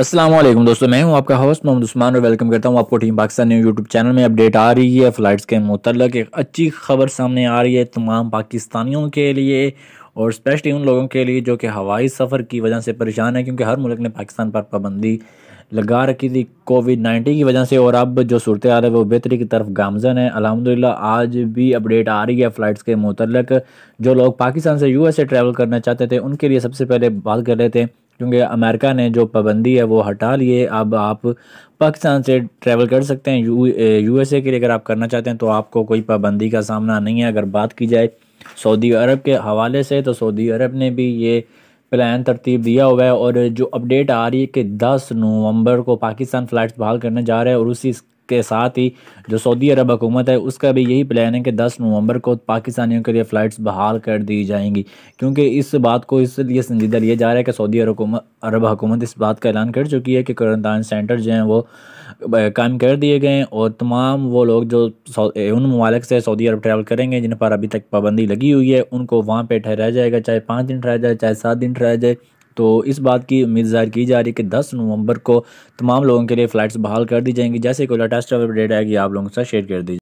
असलम दोस्तों मैं हूं आपका होस्ट मोहम्मद उस्मान और वेलकम करता हूं आपको team Pakistan news YouTube channel में अपडेट आ रही है फ़्लाइट्स के मुतल एक अच्छी खबर सामने आ रही है तमाम पाकिस्तानियों के लिए और स्पेशली उन लोगों के लिए जो कि हवाई सफ़र की वजह से परेशान है क्योंकि हर मुल्क ने पाकिस्तान पर पाबंदी लगा रखी थी कोविड नाइन्टीन की वजह से और अब जो सूरत हाल है वो बेहतरी की तरफ गामजन है अलहमदिल्ला आज भी अपडेट आ रही है फ़्लाइट्स के मुतलक जो लोग पाकिस्तान से एस ए ट्रैवल करना चाहते थे उनके लिए सबसे पहले बात कर रहे थे क्योंकि अमेरिका ने जो पाबंदी है वो हटा लिए अब आप पाकिस्तान से ट्रैवल कर सकते हैं यू यूएसए के लिए अगर आप करना चाहते हैं तो आपको कोई पाबंदी का सामना नहीं है अगर बात की जाए सऊदी अरब के हवाले से तो सऊदी अरब ने भी ये प्लान तरतीब दिया हुआ है और जो अपडेट आ रही है कि 10 नवंबर को पाकिस्तान फ़्लाइट बहाल करने जा रहा है और उसी के साथ ही जो सऊदी अरब हुकूमत है उसका भी यही प्लान है कि दस नवंबर को पाकिस्तानियों के लिए फ़्लाइट्स बहाल कर दी जाएंगी क्योंकि इस बात को इसलिए संजीदा लिया जा रहा है कि सऊदी अरब हुकूमत इस बात का ऐलान कर चुकी है कि क्वारंटाइन सेंटर जो हैं वो कायम कर दिए गए हैं और तमाम वो लोग जो उन ममालिक से सऊदी अरब ट्रैवल करेंगे जिन पर अभी तक पाबंदी लगी हुई है उनको वहाँ पर ठहराया जाएगा चाहे पाँच दिन ठहराया जाए चाहे सात दिन ठहराया जाए तो इस बात की उम्मीद जाहिर की जा रही है कि दस नवंबर को तमाम लोगों के लिए फ़्लाइट्स बहाल कर दी जाएंगी जैसे कोई लेटेस्ट अपडेट आएगी आप लोगों के साथ शेयर कर दीजिए